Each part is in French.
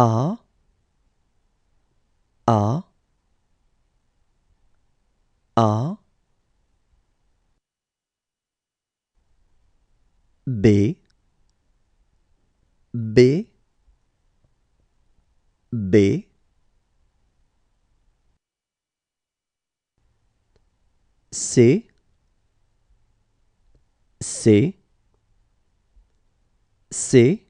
a a a b b b c c c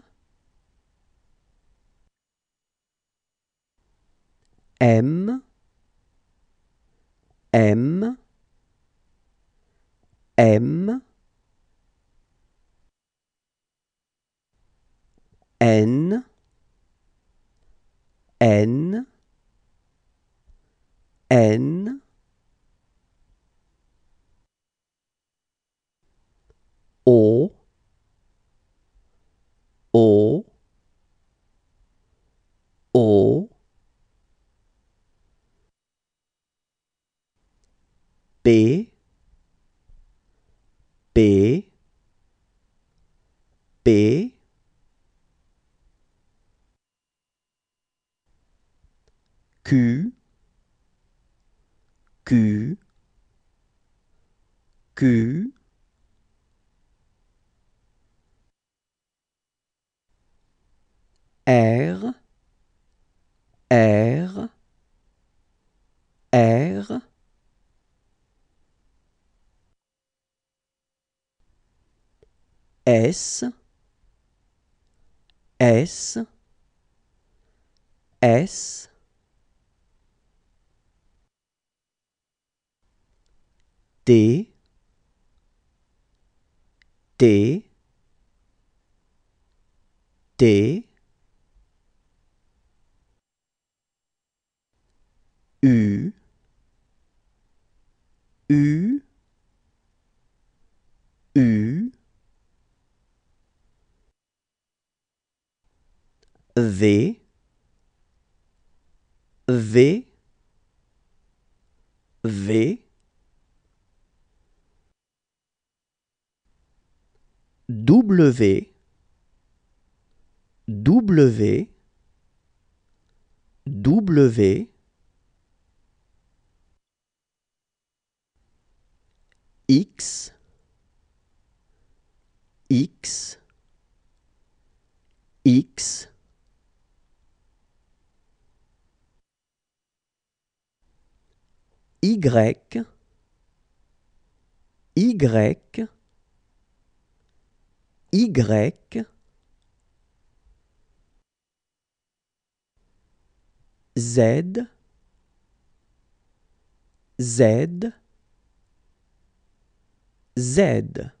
M, M, M, N, N, N, B B B Q Q Q R S, S, S, D, D, D, V V V W W W X X X Y, Y, Y, Z, Z, Z.